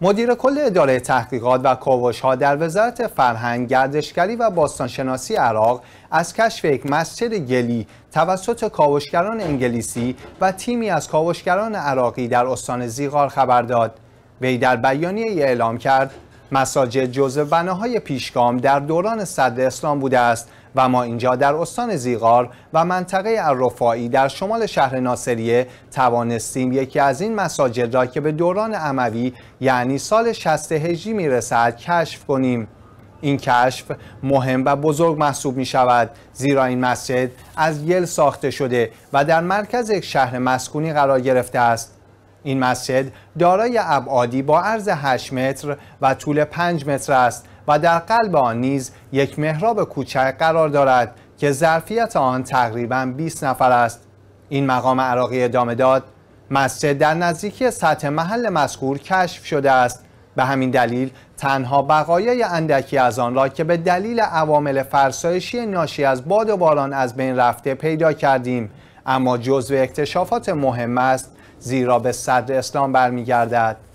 مدیر کل اداره تحقیقات و کاوشها در وزارت فرهنگ گردشگری و باستانشناسی عراق از کشف یک مسجد گلی توسط کاوشگران انگلیسی و تیمی از کاوشگران عراقی در استان زیغار خبر داد وی در بیانیه اعلام کرد مساجد جزء بناهای پیشگام در دوران صدر اسلام بوده است و ما اینجا در استان زیغار و منطقه الرفاعی در شمال شهر ناصریه توانستیم یکی از این مساجد را که به دوران عموی یعنی سال 60 هجری میرسد کشف کنیم این کشف مهم و بزرگ محسوب می شود زیرا این مسجد از گل ساخته شده و در مرکز یک شهر مسکونی قرار گرفته است این مسجد دارای ابعادی با عرض 8 متر و طول 5 متر است و در قلب آن نیز یک محراب کوچک قرار دارد که ظرفیت آن تقریبا 20 نفر است این مقام عراقی ادامه داد مسجد در نزدیکی سطح محل مذکور کشف شده است به همین دلیل تنها بقایای اندکی از آن را که به دلیل عوامل فرسایشی ناشی از باد و باران از بین رفته پیدا کردیم اما جزو اکتشافات مهم است زیرا به صدر اسلام برمیگردد